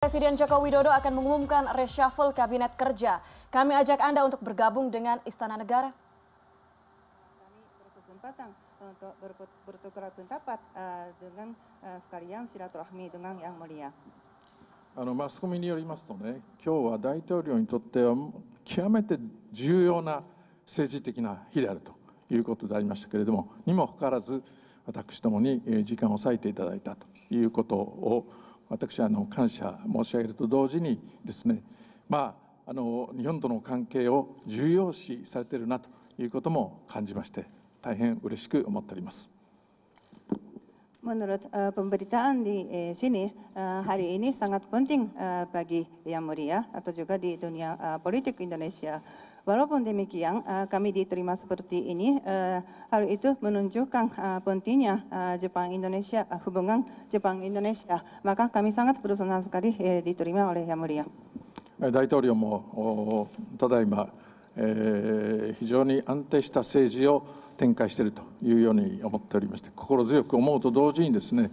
Presiden Joko Widodo akan mengumumkan reshuffle Kabinet Kerja. Kami ajak Anda untuk bergabung dengan Istana Negara. Kami berkesempatan untuk bertukar pendapat eh, dengan eh, sekalian silaturahmi dengan yang mulia. あのマスコミによりますとね、今日は大統領にとっては極めて重要な政治的な日であるということでありましたけれども、にもかかわらず、私どもに時間を割いていただいたということを。私はあの感謝申し上げると同時にですねまああの日本との関係を重要視されているなということも感じまして大変嬉しく思っております。Menurut uh, pemberitaan di eh, sini uh, hari ini sangat penting uh, bagi Yang Mulia atau juga di dunia uh, politik Indonesia. Walaupun demikian, kami diterima seperti ini, uh, hal itu menunjukkan pentingnya Jepang Indonesia h u b u n g a n Jepang Indonesia. Maka kami sangat bersenang sekali uh, diterima oleh Yang Mulia. 大統領もただいま、えー、非常に安定した政治を展開しているというように思っておりまして心強く思うと同時にですね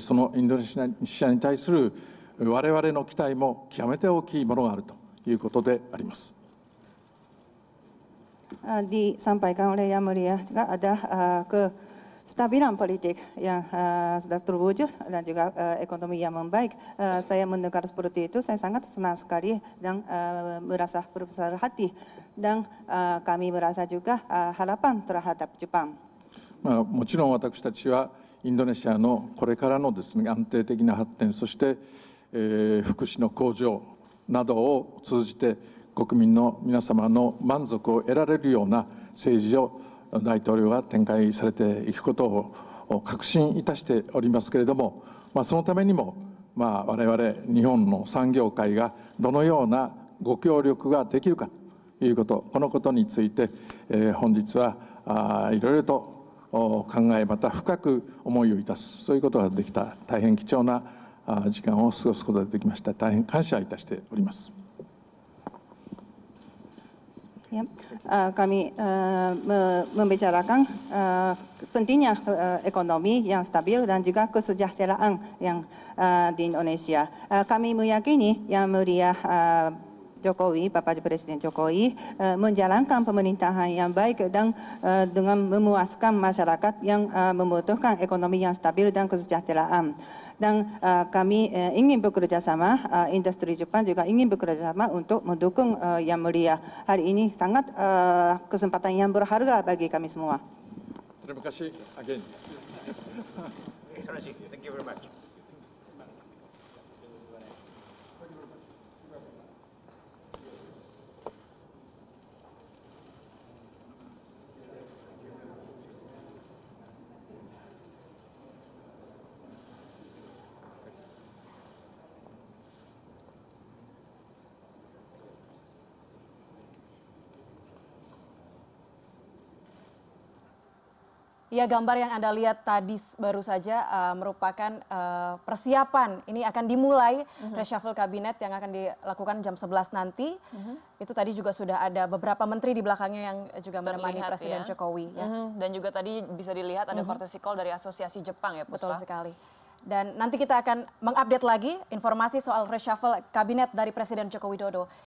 そのインドネシアに対する我々の期待も極めて大きいものがあるということであります。disampaikan oleh Yang Mulia juga ada uh, kestabilan politik yang uh, sudah terwujud dan juga uh, ekonomi yang membaik. Uh, saya mendengar seperti itu, saya sangat senang sekali dan uh, merasa berbesar hati dan uh, kami merasa juga uh, harapan terhadap Jepang. まあ、もちろん私たちはインドネシアのこれからのです、ね、安定的な発展そして、えー、福祉の向上などを通じて国民の皆様の満足を得られるような政治を大統領が展開されていくことを確信いたしておりますけれども、まあ、そのためにも、まあ、我々日本の産業界がどのようなご協力ができるかということこのことについて、えー、本日はいろいろと考えまた深く思いをいたすそういうことができた大変貴重な時間を過ごすことができました大変感謝いたしております。Ya. Eh, kami eh, membicarakan eh, pentingnya ekonomi yang stabil dan juga kesejahteraan yang di Indonesia. kami meyakini yang mulia Jokowi, Bapak Presiden Jokowi uh, menjalankan pemerintahan yang baik dan uh, dengan memuaskan masyarakat yang uh, membutuhkan ekonomi yang stabil dan kesejahteraan. Dan uh, kami uh, ingin bekerja sama, uh, industri Jepang juga ingin bekerja sama untuk mendukung uh, yang mulia. Hari ini sangat uh, kesempatan yang berharga bagi kami semua. Terima kasih again. thank you very much. Ya gambar yang Anda lihat tadi baru saja uh, merupakan uh, persiapan. Ini akan dimulai uh-huh. reshuffle kabinet yang akan dilakukan jam 11 nanti. Uh-huh. Itu tadi juga sudah ada beberapa menteri di belakangnya yang juga Terlihat, menemani ya. Presiden ya. Jokowi. Ya. Uh-huh. Dan juga tadi bisa dilihat ada uh-huh. call dari Asosiasi Jepang ya Puspa. Betul sekali. Dan nanti kita akan mengupdate lagi informasi soal reshuffle kabinet dari Presiden Jokowi Widodo.